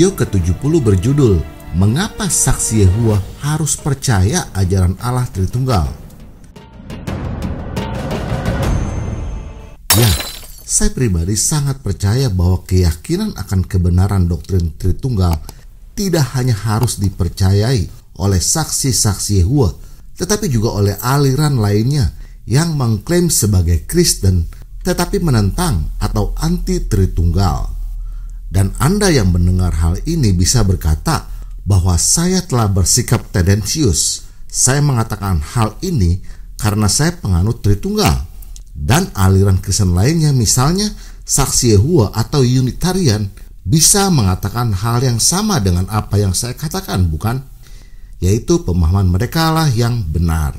Video ke-70 berjudul Mengapa Saksi Yehua Harus Percaya Ajaran Allah Tritunggal? Ya, saya pribadi sangat percaya bahwa keyakinan akan kebenaran doktrin Tritunggal tidak hanya harus dipercayai oleh saksi-saksi Yehua, tetapi juga oleh aliran lainnya yang mengklaim sebagai Kristen tetapi menentang atau anti Tritunggal. Dan Anda yang mendengar hal ini bisa berkata bahwa saya telah bersikap tendensius. Saya mengatakan hal ini karena saya penganut Tritunggal. Dan aliran Kristen lainnya misalnya Saksi Yehua atau Unitarian bisa mengatakan hal yang sama dengan apa yang saya katakan, bukan? Yaitu pemahaman mereka lah yang benar.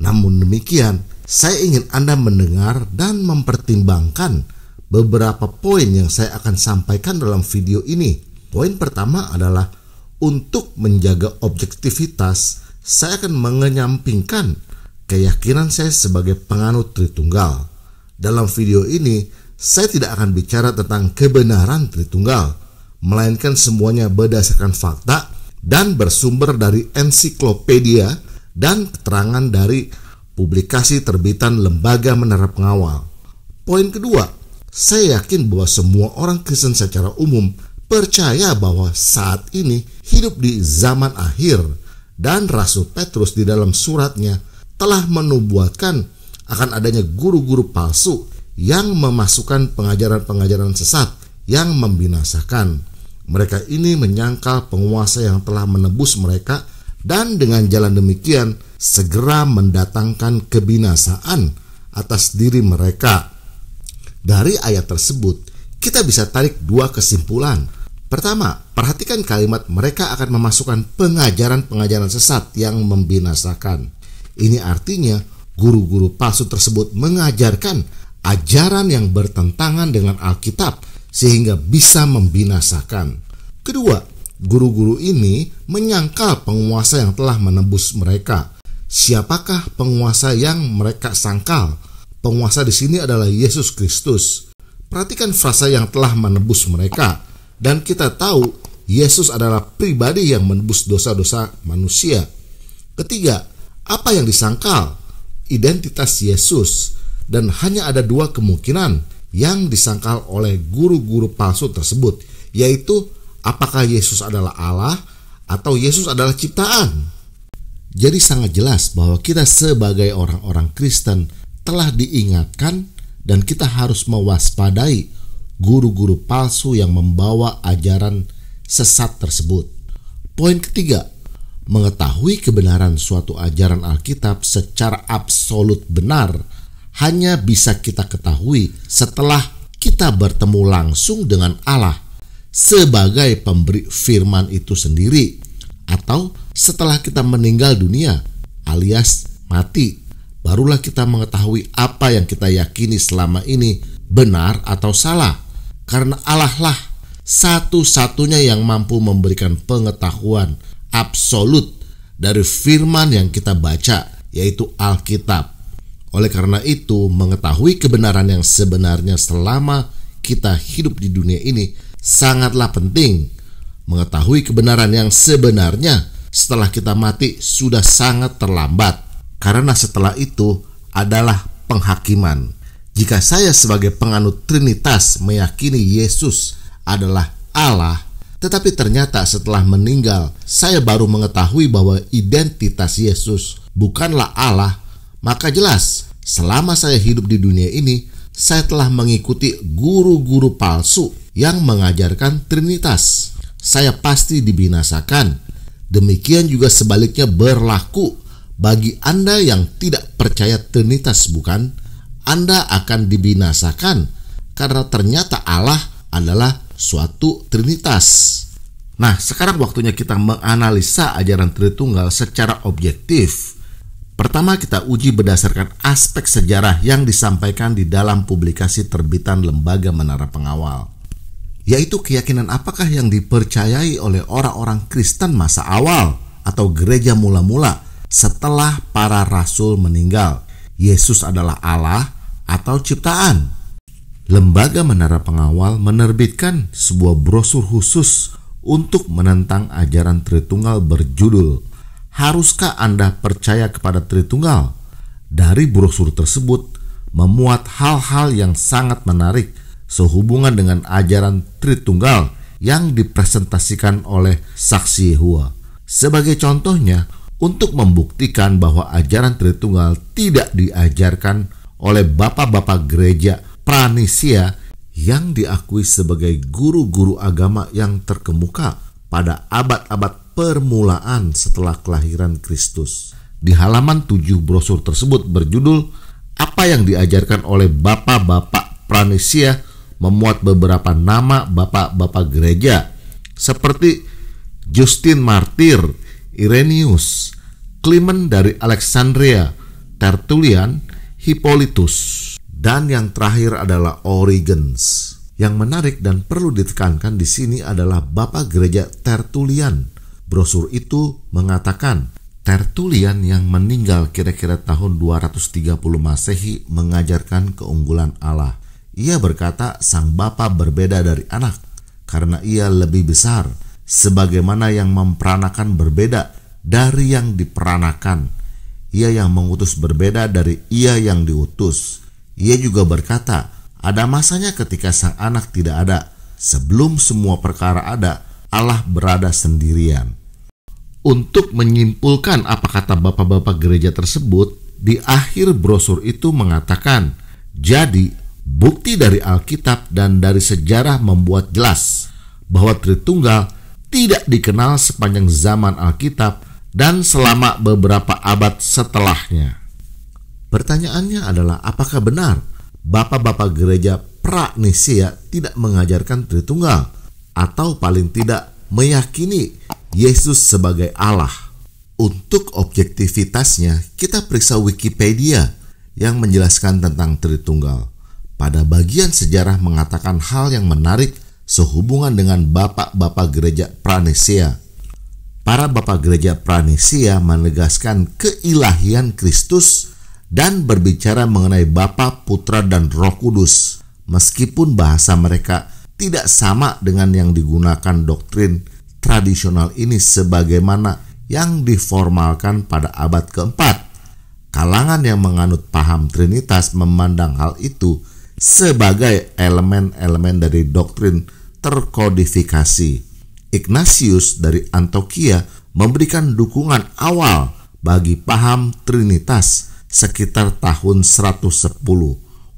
Namun demikian, saya ingin Anda mendengar dan mempertimbangkan beberapa poin yang saya akan sampaikan dalam video ini. Poin pertama adalah untuk menjaga objektivitas, saya akan mengenyampingkan keyakinan saya sebagai penganut Tritunggal. Dalam video ini, saya tidak akan bicara tentang kebenaran Tritunggal, melainkan semuanya berdasarkan fakta dan bersumber dari ensiklopedia dan keterangan dari publikasi terbitan Lembaga Menara Pengawal. Poin kedua, saya yakin bahwa semua orang Kristen secara umum percaya bahwa saat ini hidup di zaman akhir dan Rasul Petrus di dalam suratnya telah menubuatkan akan adanya guru-guru palsu yang memasukkan pengajaran-pengajaran sesat yang membinasakan. Mereka ini menyangkal penguasa yang telah menebus mereka dan dengan jalan demikian segera mendatangkan kebinasaan atas diri mereka. Dari ayat tersebut, kita bisa tarik dua kesimpulan. Pertama, perhatikan kalimat mereka akan memasukkan pengajaran-pengajaran sesat yang membinasakan. Ini artinya guru-guru palsu tersebut mengajarkan ajaran yang bertentangan dengan Alkitab sehingga bisa membinasakan. Kedua, guru-guru ini menyangkal penguasa yang telah menebus mereka. Siapakah penguasa yang mereka sangkal? Penguasa di sini adalah Yesus Kristus. Perhatikan frasa yang telah menebus mereka dan kita tahu Yesus adalah pribadi yang menebus dosa-dosa manusia. Ketiga, apa yang disangkal? Identitas Yesus dan hanya ada dua kemungkinan yang disangkal oleh guru-guru palsu tersebut, yaitu apakah Yesus adalah Allah atau Yesus adalah ciptaan. Jadi sangat jelas bahwa kita sebagai orang-orang Kristen telah diingatkan dan kita harus mewaspadai guru-guru palsu yang membawa ajaran sesat tersebut. Poin ketiga, mengetahui kebenaran suatu ajaran Alkitab secara absolut benar hanya bisa kita ketahui setelah kita bertemu langsung dengan Allah sebagai pemberi firman itu sendiri atau setelah kita meninggal dunia alias mati barulah kita mengetahui apa yang kita yakini selama ini benar atau salah. Karena Allah lah satu-satunya yang mampu memberikan pengetahuan absolut dari firman yang kita baca, yaitu Alkitab. Oleh karena itu, mengetahui kebenaran yang sebenarnya selama kita hidup di dunia ini sangatlah penting. Mengetahui kebenaran yang sebenarnya setelah kita mati sudah sangat terlambat. Karena setelah itu adalah penghakiman. Jika saya sebagai penganut Trinitas meyakini Yesus adalah Allah, tetapi ternyata setelah meninggal saya baru mengetahui bahwa identitas Yesus bukanlah Allah, maka jelas selama saya hidup di dunia ini saya telah mengikuti guru-guru palsu yang mengajarkan Trinitas. Saya pasti dibinasakan. Demikian juga sebaliknya berlaku bagi Anda yang tidak percaya Trinitas bukan, Anda akan dibinasakan karena ternyata Allah adalah suatu Trinitas. Nah, sekarang waktunya kita menganalisa ajaran Tritunggal secara objektif. Pertama, kita uji berdasarkan aspek sejarah yang disampaikan di dalam publikasi terbitan Lembaga Menara Pengawal, yaitu keyakinan apakah yang dipercayai oleh orang-orang Kristen masa awal atau gereja mula-mula setelah para rasul meninggal. Yesus adalah Allah atau ciptaan. Lembaga Menara Pengawal menerbitkan sebuah brosur khusus untuk menentang ajaran Tritunggal berjudul Haruskah Anda Percaya Kepada Tritunggal? Dari brosur tersebut memuat hal-hal yang sangat menarik sehubungan dengan ajaran Tritunggal yang dipresentasikan oleh saksi Yehua. Sebagai contohnya, untuk membuktikan bahwa ajaran Tritunggal tidak diajarkan oleh bapak-bapak gereja Pranisia yang diakui sebagai guru-guru agama yang terkemuka pada abad-abad permulaan setelah kelahiran Kristus. Di halaman 7 brosur tersebut berjudul Apa yang diajarkan oleh bapak-bapak Pranisia memuat beberapa nama bapak-bapak gereja seperti Justin Martir, Irenius, Clement dari Alexandria, Tertullian, Hippolytus, dan yang terakhir adalah Origens. Yang menarik dan perlu ditekankan di sini adalah Bapak Gereja Tertullian. Brosur itu mengatakan Tertulian yang meninggal kira-kira tahun 230 Masehi mengajarkan keunggulan Allah. Ia berkata sang bapa berbeda dari anak karena ia lebih besar sebagaimana yang memperanakan berbeda dari yang diperanakan. Ia yang mengutus berbeda dari ia yang diutus. Ia juga berkata, ada masanya ketika sang anak tidak ada. Sebelum semua perkara ada, Allah berada sendirian. Untuk menyimpulkan apa kata bapak-bapak gereja tersebut, di akhir brosur itu mengatakan, jadi bukti dari Alkitab dan dari sejarah membuat jelas bahwa Tritunggal tidak dikenal sepanjang zaman Alkitab dan selama beberapa abad setelahnya. Pertanyaannya adalah apakah benar bapak-bapak gereja pra-Nisia tidak mengajarkan Tritunggal atau paling tidak meyakini Yesus sebagai Allah. Untuk objektivitasnya, kita periksa Wikipedia yang menjelaskan tentang Tritunggal. Pada bagian sejarah mengatakan hal yang menarik sehubungan dengan bapak-bapak gereja Pranesia. Para bapak gereja Pranesia menegaskan keilahian Kristus dan berbicara mengenai Bapa, Putra, dan Roh Kudus, meskipun bahasa mereka tidak sama dengan yang digunakan doktrin tradisional ini sebagaimana yang diformalkan pada abad keempat. Kalangan yang menganut paham Trinitas memandang hal itu sebagai elemen-elemen dari doktrin terkodifikasi. Ignatius dari Antokia memberikan dukungan awal bagi paham Trinitas sekitar tahun 110.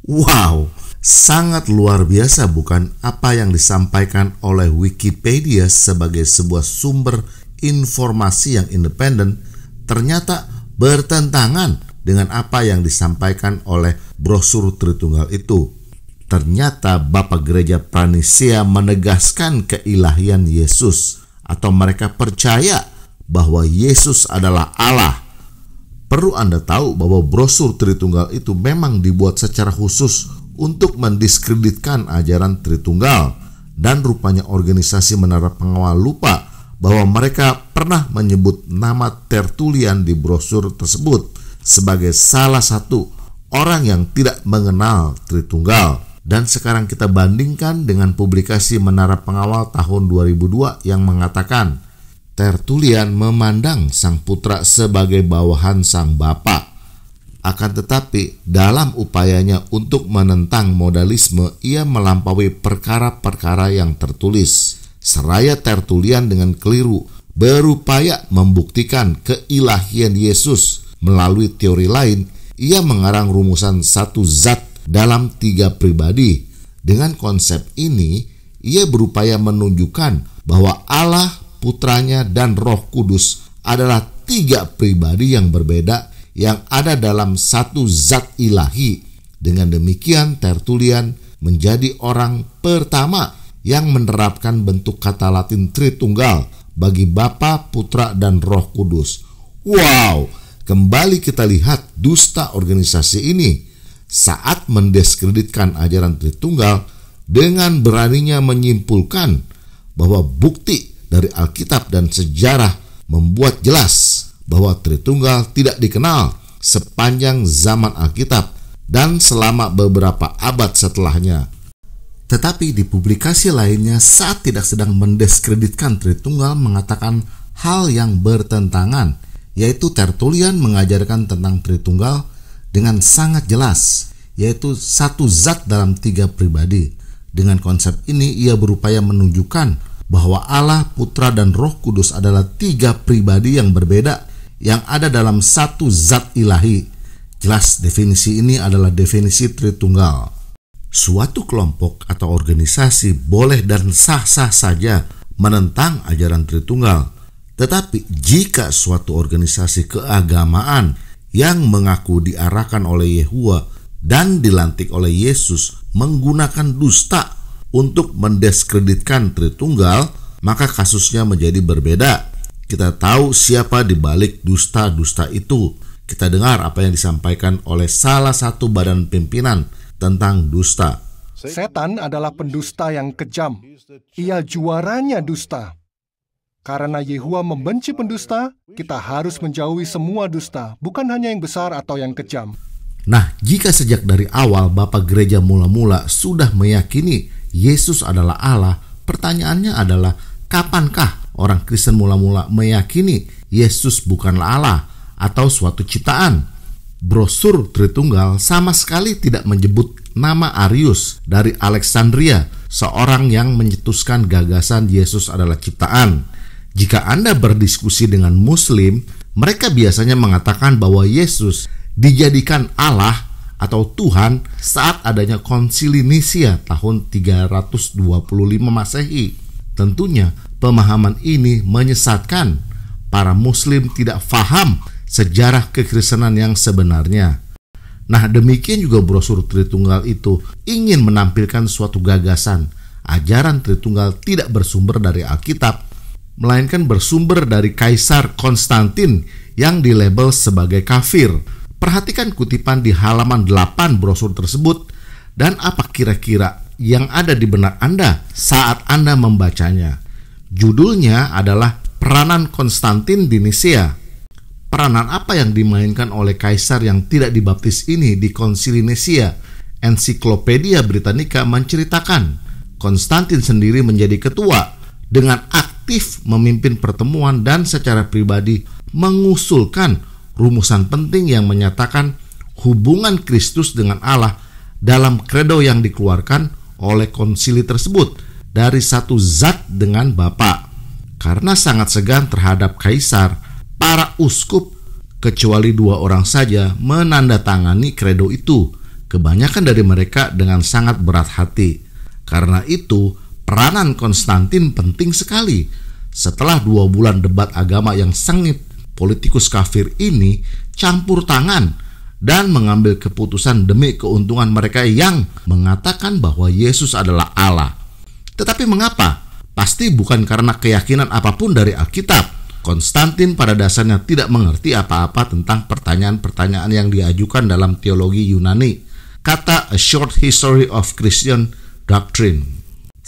Wow, sangat luar biasa bukan apa yang disampaikan oleh Wikipedia sebagai sebuah sumber informasi yang independen ternyata bertentangan dengan apa yang disampaikan oleh brosur Tritunggal itu. Ternyata Bapak Gereja Pranisia menegaskan keilahian Yesus atau mereka percaya bahwa Yesus adalah Allah. Perlu Anda tahu bahwa brosur Tritunggal itu memang dibuat secara khusus untuk mendiskreditkan ajaran Tritunggal dan rupanya organisasi menara pengawal lupa bahwa mereka pernah menyebut nama Tertulian di brosur tersebut sebagai salah satu orang yang tidak mengenal Tritunggal. Dan sekarang kita bandingkan dengan publikasi Menara Pengawal tahun 2002 yang mengatakan Tertulian memandang sang putra sebagai bawahan sang bapak. Akan tetapi, dalam upayanya untuk menentang modalisme, ia melampaui perkara-perkara yang tertulis. Seraya Tertulian dengan keliru berupaya membuktikan keilahian Yesus Melalui teori lain, ia mengarang rumusan satu zat dalam tiga pribadi. Dengan konsep ini, ia berupaya menunjukkan bahwa Allah, Putranya, dan Roh Kudus adalah tiga pribadi yang berbeda yang ada dalam satu zat ilahi. Dengan demikian, Tertulian menjadi orang pertama yang menerapkan bentuk kata Latin Tritunggal bagi Bapa, Putra, dan Roh Kudus. Wow, Kembali kita lihat dusta organisasi ini saat mendiskreditkan ajaran Tritunggal dengan beraninya menyimpulkan bahwa bukti dari Alkitab dan sejarah membuat jelas bahwa Tritunggal tidak dikenal sepanjang zaman Alkitab dan selama beberapa abad setelahnya tetapi di publikasi lainnya saat tidak sedang mendiskreditkan Tritunggal mengatakan hal yang bertentangan yaitu Tertulian mengajarkan tentang Tritunggal dengan sangat jelas, yaitu satu zat dalam tiga pribadi. Dengan konsep ini, ia berupaya menunjukkan bahwa Allah, Putra, dan Roh Kudus adalah tiga pribadi yang berbeda yang ada dalam satu zat ilahi. Jelas, definisi ini adalah definisi Tritunggal. Suatu kelompok atau organisasi boleh dan sah-sah saja menentang ajaran Tritunggal, tetapi jika suatu organisasi keagamaan yang mengaku diarahkan oleh Yehua dan dilantik oleh Yesus menggunakan dusta untuk mendiskreditkan Tritunggal, maka kasusnya menjadi berbeda. Kita tahu siapa di balik dusta-dusta itu. Kita dengar apa yang disampaikan oleh salah satu badan pimpinan tentang dusta. Setan adalah pendusta yang kejam. Ia juaranya dusta. Karena Yehua membenci pendusta, kita harus menjauhi semua dusta, bukan hanya yang besar atau yang kejam. Nah, jika sejak dari awal Bapak Gereja mula-mula sudah meyakini Yesus adalah Allah, pertanyaannya adalah kapankah orang Kristen mula-mula meyakini Yesus bukanlah Allah atau suatu ciptaan? Brosur Tritunggal sama sekali tidak menyebut nama Arius dari Alexandria, seorang yang menyetuskan gagasan Yesus adalah ciptaan. Jika Anda berdiskusi dengan Muslim, mereka biasanya mengatakan bahwa Yesus dijadikan Allah atau Tuhan saat adanya konsili Nisia tahun 325 Masehi. Tentunya pemahaman ini menyesatkan. Para muslim tidak faham sejarah kekristenan yang sebenarnya. Nah demikian juga brosur Tritunggal itu ingin menampilkan suatu gagasan. Ajaran Tritunggal tidak bersumber dari Alkitab, melainkan bersumber dari Kaisar Konstantin yang label sebagai kafir. Perhatikan kutipan di halaman 8 brosur tersebut dan apa kira-kira yang ada di benak Anda saat Anda membacanya. Judulnya adalah Peranan Konstantin di Nisea. Peranan apa yang dimainkan oleh kaisar yang tidak dibaptis ini di Konsili Nisea? Ensiklopedia Britannica menceritakan Konstantin sendiri menjadi ketua dengan ak aktif memimpin pertemuan dan secara pribadi mengusulkan rumusan penting yang menyatakan hubungan Kristus dengan Allah dalam kredo yang dikeluarkan oleh konsili tersebut dari satu zat dengan Bapa. Karena sangat segan terhadap kaisar, para uskup kecuali dua orang saja menandatangani kredo itu. Kebanyakan dari mereka dengan sangat berat hati. Karena itu, Peranan Konstantin penting sekali. Setelah dua bulan debat agama yang sengit, politikus kafir ini campur tangan dan mengambil keputusan demi keuntungan mereka yang mengatakan bahwa Yesus adalah Allah. Tetapi mengapa? Pasti bukan karena keyakinan apapun dari Alkitab. Konstantin pada dasarnya tidak mengerti apa-apa tentang pertanyaan-pertanyaan yang diajukan dalam teologi Yunani. Kata A Short History of Christian Doctrine.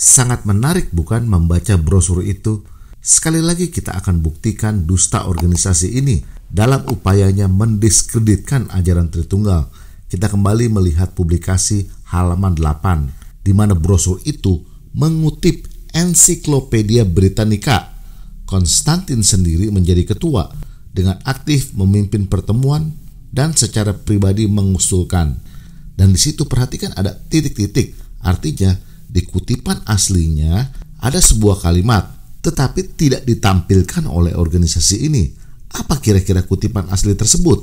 Sangat menarik bukan membaca brosur itu? Sekali lagi kita akan buktikan dusta organisasi ini dalam upayanya mendiskreditkan ajaran Tritunggal. Kita kembali melihat publikasi halaman 8 di mana brosur itu mengutip Ensiklopedia Britannica. Konstantin sendiri menjadi ketua dengan aktif memimpin pertemuan dan secara pribadi mengusulkan. Dan di situ perhatikan ada titik-titik. Artinya di kutipan aslinya ada sebuah kalimat tetapi tidak ditampilkan oleh organisasi ini. Apa kira-kira kutipan asli tersebut?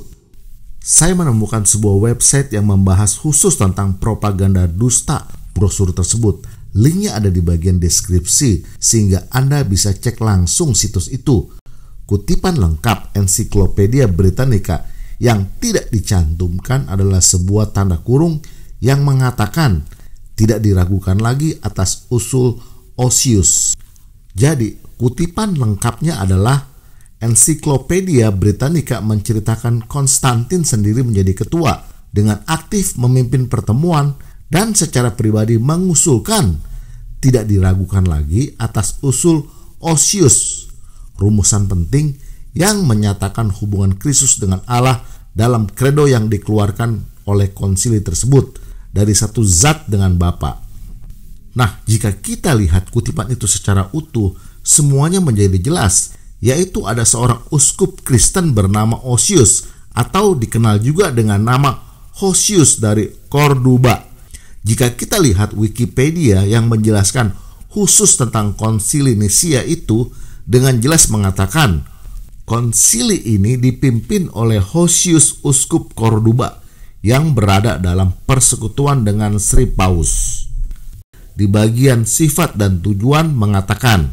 Saya menemukan sebuah website yang membahas khusus tentang propaganda dusta brosur tersebut. Linknya ada di bagian deskripsi sehingga Anda bisa cek langsung situs itu. Kutipan lengkap ensiklopedia Britannica yang tidak dicantumkan adalah sebuah tanda kurung yang mengatakan tidak diragukan lagi atas usul Osius. Jadi, kutipan lengkapnya adalah Ensiklopedia Britannica menceritakan Konstantin sendiri menjadi ketua dengan aktif memimpin pertemuan dan secara pribadi mengusulkan tidak diragukan lagi atas usul Osius, rumusan penting yang menyatakan hubungan Kristus dengan Allah dalam kredo yang dikeluarkan oleh konsili tersebut dari satu zat dengan Bapa. Nah, jika kita lihat kutipan itu secara utuh, semuanya menjadi jelas, yaitu ada seorang uskup Kristen bernama Osius atau dikenal juga dengan nama Hosius dari Cordoba. Jika kita lihat Wikipedia yang menjelaskan khusus tentang konsili Nisia itu dengan jelas mengatakan konsili ini dipimpin oleh Hosius uskup Cordoba yang berada dalam persekutuan dengan Sri Paus. Di bagian sifat dan tujuan mengatakan,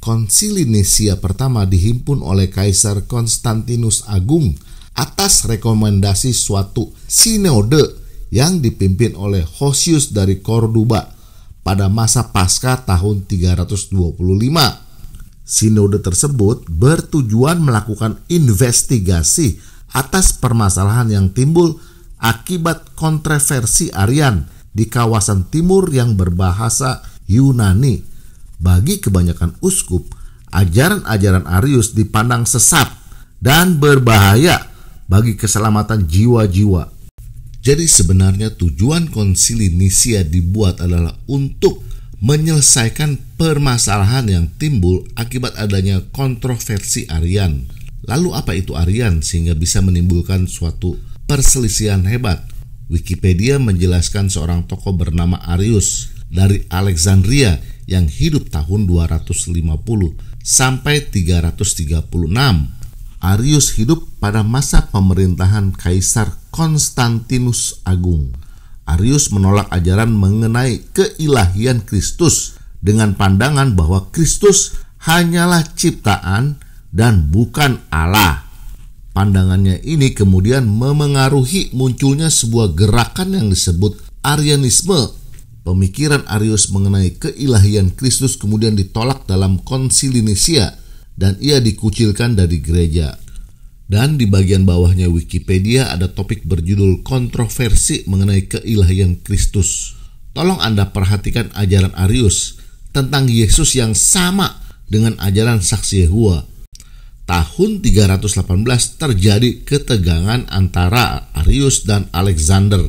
Konsili Nisia pertama dihimpun oleh Kaisar Konstantinus Agung atas rekomendasi suatu sinode yang dipimpin oleh Hosius dari Cordoba pada masa pasca tahun 325. Sinode tersebut bertujuan melakukan investigasi atas permasalahan yang timbul akibat kontroversi Aryan di kawasan timur yang berbahasa Yunani. Bagi kebanyakan uskup, ajaran-ajaran Arius dipandang sesat dan berbahaya bagi keselamatan jiwa-jiwa. Jadi sebenarnya tujuan konsili Nisia dibuat adalah untuk menyelesaikan permasalahan yang timbul akibat adanya kontroversi Arian. Lalu apa itu Arian sehingga bisa menimbulkan suatu perselisihan hebat. Wikipedia menjelaskan seorang tokoh bernama Arius dari Alexandria yang hidup tahun 250 sampai 336. Arius hidup pada masa pemerintahan Kaisar Konstantinus Agung. Arius menolak ajaran mengenai keilahian Kristus dengan pandangan bahwa Kristus hanyalah ciptaan dan bukan Allah. Pandangannya ini kemudian memengaruhi munculnya sebuah gerakan yang disebut Arianisme. Pemikiran Arius mengenai keilahian Kristus kemudian ditolak dalam konsili Nisia dan ia dikucilkan dari gereja. Dan di bagian bawahnya Wikipedia ada topik berjudul kontroversi mengenai keilahian Kristus. Tolong Anda perhatikan ajaran Arius tentang Yesus yang sama dengan ajaran saksi Yehua tahun 318 terjadi ketegangan antara Arius dan Alexander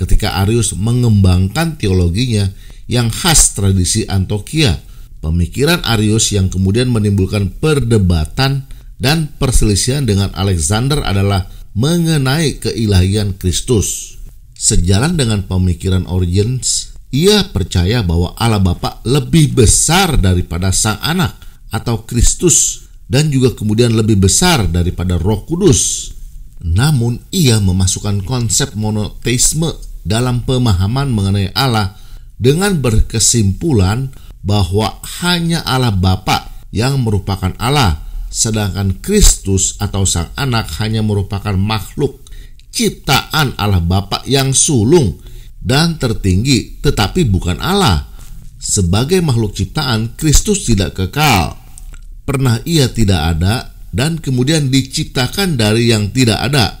ketika Arius mengembangkan teologinya yang khas tradisi Antokia. Pemikiran Arius yang kemudian menimbulkan perdebatan dan perselisihan dengan Alexander adalah mengenai keilahian Kristus. Sejalan dengan pemikiran Origins, ia percaya bahwa Allah Bapa lebih besar daripada Sang Anak atau Kristus dan juga kemudian lebih besar daripada Roh Kudus. Namun, ia memasukkan konsep monoteisme dalam pemahaman mengenai Allah dengan berkesimpulan bahwa hanya Allah Bapa yang merupakan Allah, sedangkan Kristus atau Sang Anak hanya merupakan makhluk ciptaan Allah Bapa yang sulung dan tertinggi, tetapi bukan Allah. Sebagai makhluk ciptaan, Kristus tidak kekal pernah ia tidak ada dan kemudian diciptakan dari yang tidak ada.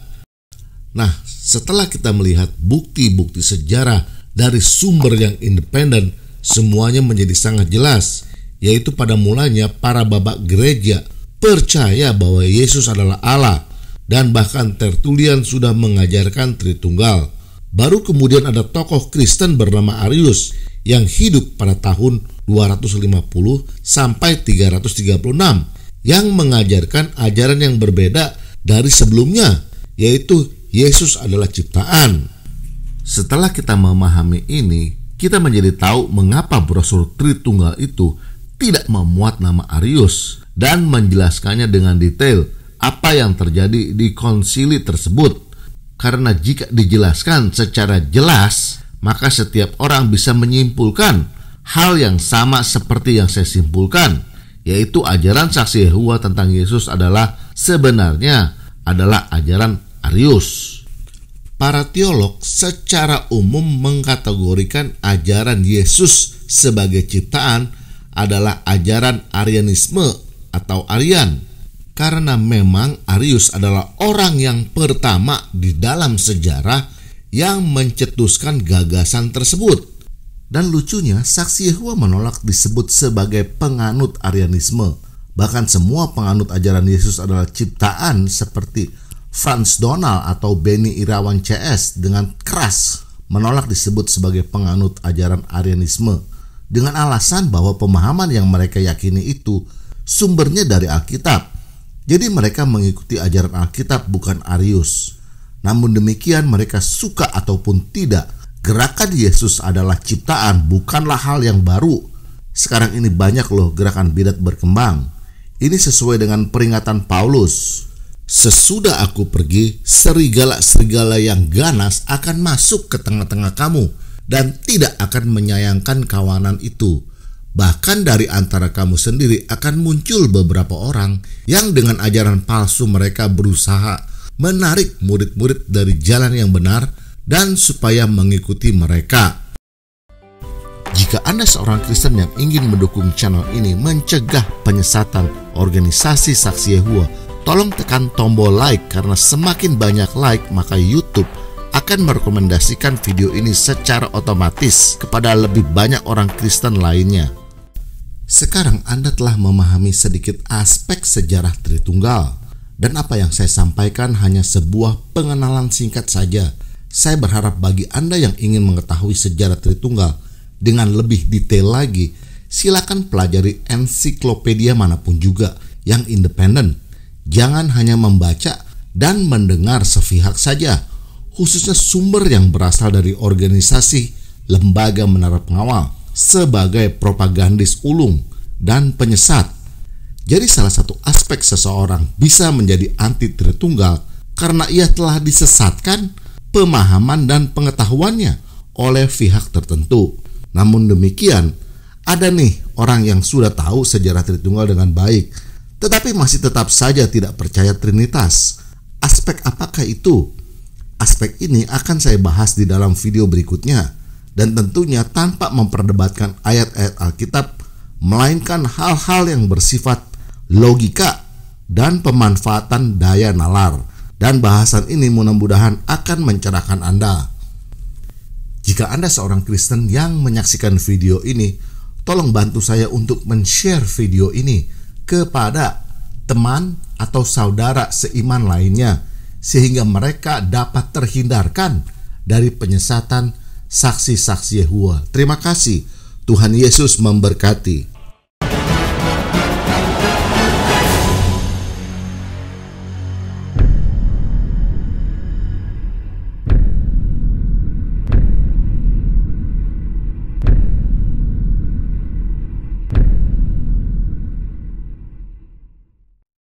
Nah, setelah kita melihat bukti-bukti sejarah dari sumber yang independen, semuanya menjadi sangat jelas, yaitu pada mulanya para babak gereja percaya bahwa Yesus adalah Allah dan bahkan Tertulian sudah mengajarkan Tritunggal. Baru kemudian ada tokoh Kristen bernama Arius yang hidup pada tahun 250 sampai 336 yang mengajarkan ajaran yang berbeda dari sebelumnya yaitu Yesus adalah ciptaan. Setelah kita memahami ini, kita menjadi tahu mengapa brosur Tritunggal itu tidak memuat nama Arius dan menjelaskannya dengan detail apa yang terjadi di konsili tersebut. Karena jika dijelaskan secara jelas, maka setiap orang bisa menyimpulkan hal yang sama seperti yang saya simpulkan, yaitu ajaran saksi Yehua tentang Yesus adalah sebenarnya adalah ajaran Arius. Para teolog secara umum mengkategorikan ajaran Yesus sebagai ciptaan adalah ajaran Arianisme atau Arian. Karena memang Arius adalah orang yang pertama di dalam sejarah yang mencetuskan gagasan tersebut dan lucunya, saksi Yehua menolak disebut sebagai penganut Arianisme. Bahkan semua penganut ajaran Yesus adalah ciptaan seperti Franz Donald atau Benny Irawan CS dengan keras menolak disebut sebagai penganut ajaran Arianisme dengan alasan bahwa pemahaman yang mereka yakini itu sumbernya dari Alkitab. Jadi mereka mengikuti ajaran Alkitab bukan Arius. Namun demikian mereka suka ataupun tidak – gerakan Yesus adalah ciptaan, bukanlah hal yang baru. Sekarang ini banyak loh gerakan bidat berkembang. Ini sesuai dengan peringatan Paulus. Sesudah aku pergi, serigala-serigala yang ganas akan masuk ke tengah-tengah kamu dan tidak akan menyayangkan kawanan itu. Bahkan dari antara kamu sendiri akan muncul beberapa orang yang dengan ajaran palsu mereka berusaha menarik murid-murid dari jalan yang benar dan supaya mengikuti mereka. Jika Anda seorang Kristen yang ingin mendukung channel ini mencegah penyesatan organisasi Saksi Yehua, tolong tekan tombol like karena semakin banyak like maka YouTube akan merekomendasikan video ini secara otomatis kepada lebih banyak orang Kristen lainnya. Sekarang Anda telah memahami sedikit aspek sejarah Tritunggal dan apa yang saya sampaikan hanya sebuah pengenalan singkat saja saya berharap bagi Anda yang ingin mengetahui sejarah Tritunggal dengan lebih detail lagi, silakan pelajari ensiklopedia manapun juga yang independen. Jangan hanya membaca dan mendengar sepihak saja, khususnya sumber yang berasal dari organisasi lembaga menara pengawal sebagai propagandis ulung dan penyesat. Jadi salah satu aspek seseorang bisa menjadi anti Tritunggal karena ia telah disesatkan pemahaman dan pengetahuannya oleh pihak tertentu. Namun demikian, ada nih orang yang sudah tahu sejarah Tritunggal dengan baik, tetapi masih tetap saja tidak percaya Trinitas. Aspek apakah itu? Aspek ini akan saya bahas di dalam video berikutnya, dan tentunya tanpa memperdebatkan ayat-ayat Alkitab, melainkan hal-hal yang bersifat logika dan pemanfaatan daya nalar dan bahasan ini mudah-mudahan akan mencerahkan Anda. Jika Anda seorang Kristen yang menyaksikan video ini, tolong bantu saya untuk men-share video ini kepada teman atau saudara seiman lainnya sehingga mereka dapat terhindarkan dari penyesatan saksi-saksi Yehua. Terima kasih. Tuhan Yesus memberkati.